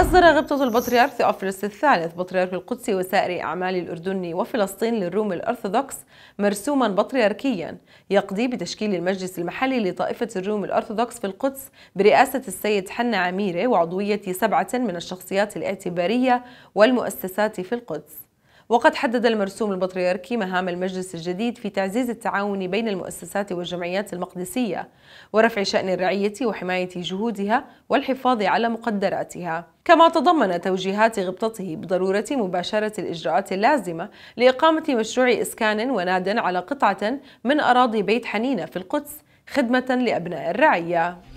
أصدر غبطة البطريرك أفرس الثالث بطريرك القدس وسائر أعمال الأردن وفلسطين للروم الأرثوذكس مرسوما بطريركيا يقضي بتشكيل المجلس المحلي لطائفة الروم الأرثوذكس في القدس برئاسة السيد حنا عميرة وعضوية سبعة من الشخصيات الاعتبارية والمؤسسات في القدس وقد حدد المرسوم البطريركي مهام المجلس الجديد في تعزيز التعاون بين المؤسسات والجمعيات المقدسية ورفع شأن الرعية وحماية جهودها والحفاظ على مقدراتها كما تضمن توجيهات غبطته بضرورة مباشرة الإجراءات اللازمة لإقامة مشروع إسكان وناد على قطعة من أراضي بيت حنينة في القدس خدمة لأبناء الرعية